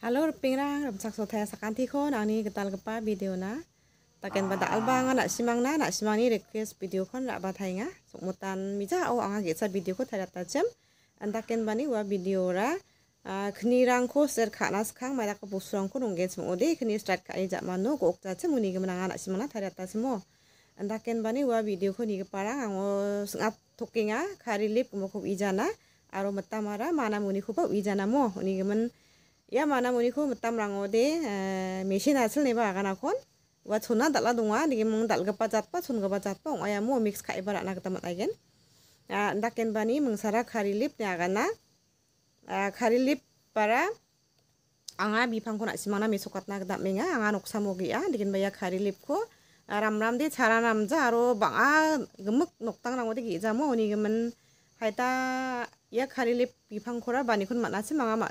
Halo pingrang remsak sote sakan tiko nang ni ketal gepa video na taken pada ah. albang nak simang na nak simang ni request video kon rak batai nga mutan mija au anga getsa video ko tada tajam. jem antaken bani wa video ra ah, kini rang ko ser na skhang mara ko busrang ko nongge mo ode kini start ka ni ma no gok ta jem ni gemna nga nak simang na thara ta mo, antaken bani wa video ko ni ke ang ango sngap ngah, kari lip ko ko ijana aro metamara mana muni ko pa ijana mo Ni gemen ya mana muni ko mutam rango de eh, mesin hasil neba akan akon kan. wat suna dala dunga dike mung dal gapa jat pa sun gapa jat mix kai bara na ketamat agen ya, ndaken bani mung sara kari lip ne akan na ya, lip para anga bi pangko na simang na na ketam anga nok samo ge ya dike baya kari lip ko ya, ram ram de cara nam ja aro bang a ah, gemuk nok tang rango de ge ja mu ni gemen Hai ta ya kari lip bi pangko bani kun mat na simang a mat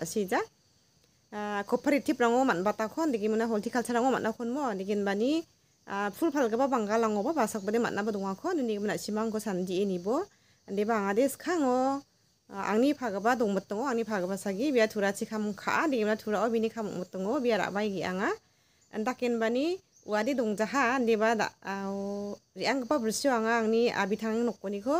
คบผลิตที่ย์รังโอมันบัตรคอนดีกินมันนะฮอลที่คัลเชอร์งโอมันนะคนมอดีกินบันนี้ฟูลพัลก็บบังกาลังโอบ้าภาษาบันไดมันนะบัตรคอนดีกินมันนะชิมังก็สันดีนี่บ่ดันเดบังอาเดสข้างโออังนี่ภากับบาดงมัตรงโออังนี่ภาับภาษาจีเบียทุระชิคามุขาดีกินมันทุระอวินิคำมัตรงโอเบียระใบกีอ่างอ่ะอันตะกินบันนี้วัดีดงจะหาดันเดบ้าดะเอาเรียงก็ปับบริ้ชทวร์อ่างอังนี่อาบิทังนกคนนี้ก็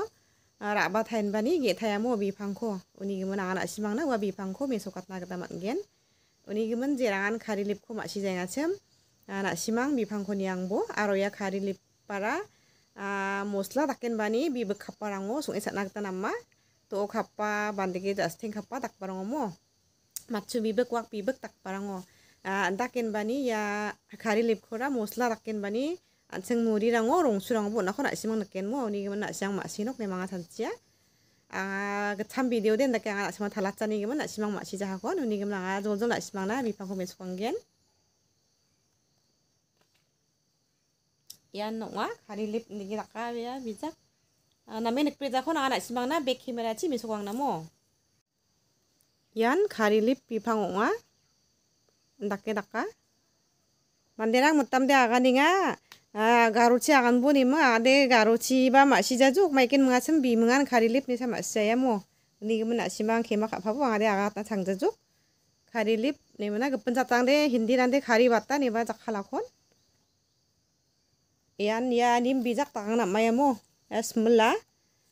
ระบาดแทนบันนี้เกี่ทยโมบีพังโควันนี้มันอาณาชิมังนะว่าบีพังโคมีสกัดนากระมันเกณฑ์ onigimun jerangan kari lip ko masi jangasem na simang bi bipangkoni angbo aroya kari lip para mosla takken bani bi sung khaparango nak tanam ma. to khapa bandege jasteng tak parango mo wak bi bek tak parango. takin bani ya kari lip khora mosla takken bani anseng muri rango rong surang bo simang naken mo onigimun na siang maksi nok memanga tansia 아, 그참 비디오 된다 깽아 나시만 달랐자니 기면 나시만 마시자 하고 눈이 기면 아 존존 나시만 나 미방고 매수관겐 yan nongwa kali lip nigi laka ya bijak na menek preza kon ana simang na be kamera chi misokang namo yan kali lip bipang ongwa ndakke dakka manderang mutam de aga ninga garuchi 아 가로치 아간 보니 뭐 a 데 가로치 a 마시자족 마이킨 mga a jajuk e sambi mga e n n karilip ni sa masaya mo ni mo na si h mang kema kapapo ade agat na sangjajuk karilip ni mo na g e p e n satang de hindi nande kari b a t a ni ba jakhalakon yan ya nim bijak tang na maya mo asmula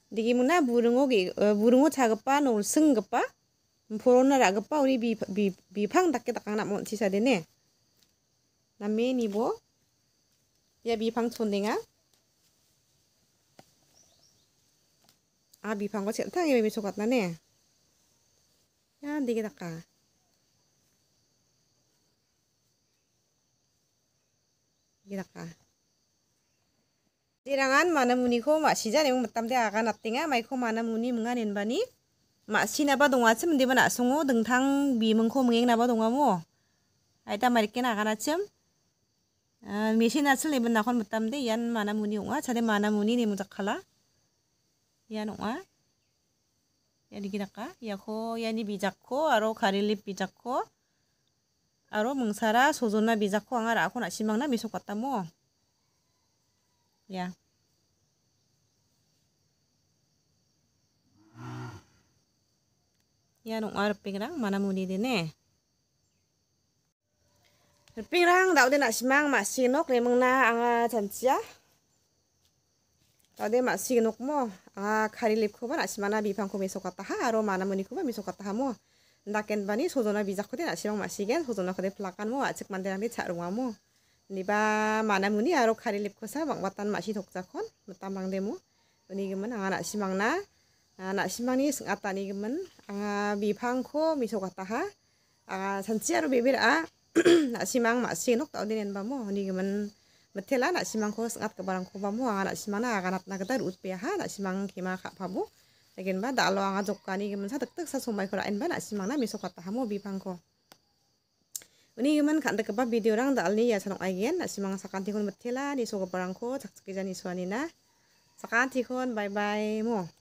digi mo na burungo g e burungo chagpa no l s e n g g p a kepa ke mpuro pang uri na rak tak bi bi bi t 보로나 a 그빠 우리 비비비 i sa de ne na me ni bo 얘 미방촌댕아 아 미방과 젠탕이 왜 미소 같나네 야 니게 닦아 이게 닦아 지랑한 많은 문이고 마시자 내용 못담대 아가 낫띵아 마이코 많은 문이 뭔가 낸바니 마시나봐 동화 쯤 니번 아송호 등탕 미문코 뭉행 나봐 동화 뭐 알다 말이게 나가나 쯤 machine আসল ন ে ব a n a া খ n ম u া ম দে ই য ়া mana muni ি ওঙা সাথে মানা মুনি n ে ম ু জ a খ া ল া ইয়ান ওঙা ই য ়া i ি a ি নাকা ইয়াকো ই য a া ন ি বিজাকো আরো খারিলি বিজাকো আ s ো ম a স া র া সজনা ব ি জ া a ো আঙার আখন n স ি ম m ং ন া মিসো কাতামো ই য ya ই য n া ন ওঙা p প n g r a n g mana muni d ি ne pirang tau dia nak simang mak sinok ni mengna anga jantia tau dia mak sinok mo anga kari lip kuba nak simana bipang kumi sokat taha aro mana muni kuba mi sokat taha mo ndaken bani sojona bisa kode nak simang mak sigen sojona kode pelakan mo acik mandirang di cak rumah mo niba mana muni aro kari lip kusa bang watan mak sinok jakon metambang demo ini gemen anga nak simang na nak simang ni sengatani gemen anga bipang ko anga sansia ro bibir a ah, nak simang mak sing nok tau dinen bamu ni gemen metela nak simang ko sengat ke barang ko bamo ah, anga nak simang na akanat na ketar ut pe ha ah. nak simang kima kha pabu lagen ba dalo anga jokani gemen sa tek tek sa sumai ko lain nak simang na miso kata bi pang ko Ini gemen kan dek video orang dal ni ya sanok agen kan. nak simang sakan kon metela ni so ke barang ko cak cak jani suanina sakan tikon bye bye mo